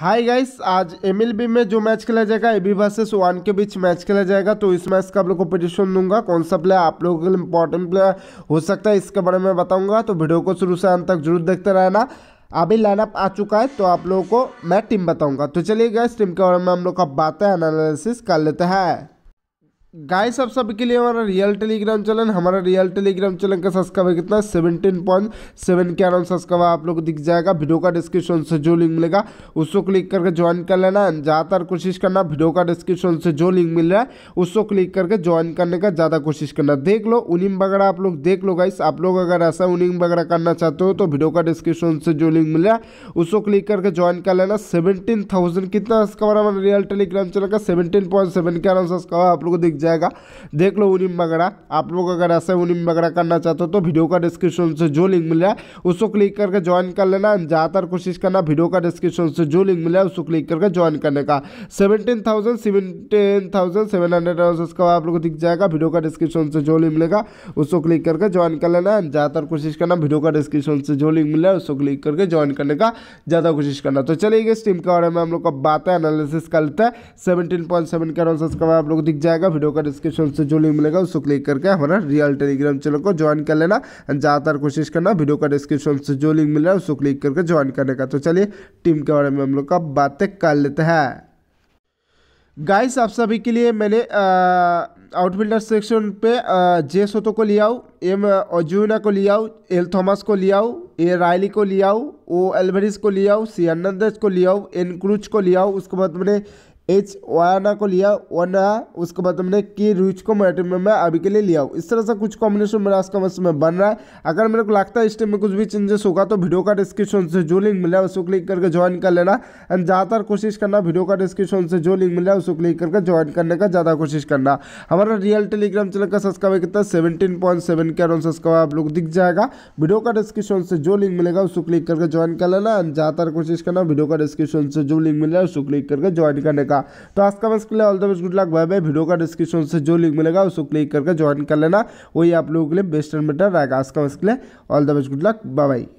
hi guys आज M में जो मैच खेला जाएगा ए बी वर्सेस वन के बीच मैच खेला जाएगा तो इस मैच का आप लोग को पिटिशन दूंगा कौन सा प्लेयर आप लोगों के लिए इंपॉर्टेंट प्लेयर हो सकता है इसके बारे में बताऊंगा तो वीडियो को शुरू से अंत तक जरूर देखते रहना अभी लाइनअप आ चुका है तो आप लोगों को मैं टीम बताऊँगा तो चलिए गाइस टीम के बारे में हम लोग का बातें एनालिसिस कर लेते हैं गाइस सब सबके लिए हमारा रियल टेलीग्राम चैनल हमारा रियल टेलीग्राम चैनल का सब्सक्राइब कितना seventeen point seven K around subscribe आप लोग को दिख जाएगा वीडियो का डिस्क्रिप्शन से जो लिंक मिलेगा उसको क्लिक करके ज्वाइन कर लेना ज़्यादातर कोशिश करना वीडियो का डिस्क्रिप्शन से जो लिंक मिल रहा है उसको क्लिक करके ज्वाइन करने का ज़्यादा कोशिश करना देख लो उनिंग वगैरह आप लोग देख लो गाइस आप लोग अगर ऐसा उनिंग वगैरह करना चाहते हो तो वीडियो का डिस्क्रिप्शन से जो लिंक मिल रहा है उसको क्लिक करके ज्वाइन कर लेना सेवनटीन कितना सब्सक्राइबर हमारा रियल टेलीग्राम चैनल का सेवनटीन के अराउंड सब्सक्राइब आप लोग को दिख जाएगा देख लो उनिम वगैरह आप लोग अगर ऐसे उनिम वगैरह करना चाहते हो तो वीडियो का डिस्क्रिप्शन से जो लिंक मिल रहा है उसको क्लिक करके ज्वाइन कर लेना ज़्यादातर कोशिश करना वीडियो का डिस्क्रिप्शन से जो लिंक मिल रहा है उसको क्लिक करके ज्वाइन करने का seventeen thousand seventeen thousand seven hundred उसका आप लोग को दिख जाएगा वीडियो का डिस्क्रिप्शन से जो लिंक मिलेगा उसको क्लिक करके ज्वाइन कर लेना ज़्यादातर कोशिश करना वीडियो का डिस्क्रिप्शन से जो लिंक मिल रहा है उसको क्लिक करके ज्वाइन करने का ज़्यादा कोशिश करना तो चलिए इस टीम के बारे में हम लोग अब बातें एनालिसिस कर लेते हैं सेवनटीन पॉइंट सेवन के आप लोग दिख जाएगा वीडियो वीडियो का डिस्क्रिप्शन से जो लिंक मिलेगा उसको क्लिक करके हमारा रियल टेलीग्राम चैनल को ज्वाइन कर लेना ज़्यादातर कोशिश करना वीडियो का डिस्क्रिप्शन से जो लिंक मिल रहा है उसको क्लिक करके ज्वाइन करने का तो चलिए टीम के बारे में हम लोग का बातें कर लेते हैं गाइस आप सभी के लिए मैंने आउटफील्डर सेक्शन पे जे सोतो को लिया हूँ एम ओजूना को लिया हूँ एल थॉमस को लिया हूँ ए रायली को लिया हूँ ओ एलवरिस को लिया हूँ सी अनदेज को लिया हूँ एन क्रूज को लिया हूँ उसके बाद मैंने एच वाना को लिया वना उसके बाद हमने के रूच को मैट में मैं अभी के लिए लिया हूँ इस तरह से कुछ कॉम्बिनेशन मेरा आज का मस्त में बन रहा है अगर मेरे को लगता है इस टाइम में कुछ भी चेंजेस होगा तो वीडियो का डिस्क्रिप्शन से जो लिंक मिला है उसको क्लिक करके ज्वाइन कर लेना एंड ज़्यादातर कोशिश करना वीडियो का डिस्क्रिप्शन से जो लिंक मिला है उसको क्लिक करके ज्वाइन करने का ज़्यादा कोशिश करना हमारा रियल टेलीग्राम चैनल का सब्सक्राइब कितना seventeen point seven K around subscribe आप लोग दिख जाएगा वीडियो का डिस्क्रिप्शन से जो लिंक मिलेगा उसको क्लिक करके ज्वाइन कर लेना एंड ज़्यादातर कोशिश करना वीडियो का डिस्क्रिप्शन से जो लिंक रहा है उसको क्लिक करके ज्वाइन करने का होगा तो आज का बस के लिए all the best good luck bye bye video का डिस्क्रिप्शन से जो लिंक मिलेगा उसको क्लिक करके ज्वाइन कर लेना वही आप लोगों के लिए बेस्ट एंड बेटर रहेगा आज का बस के लिए all the best good luck bye bye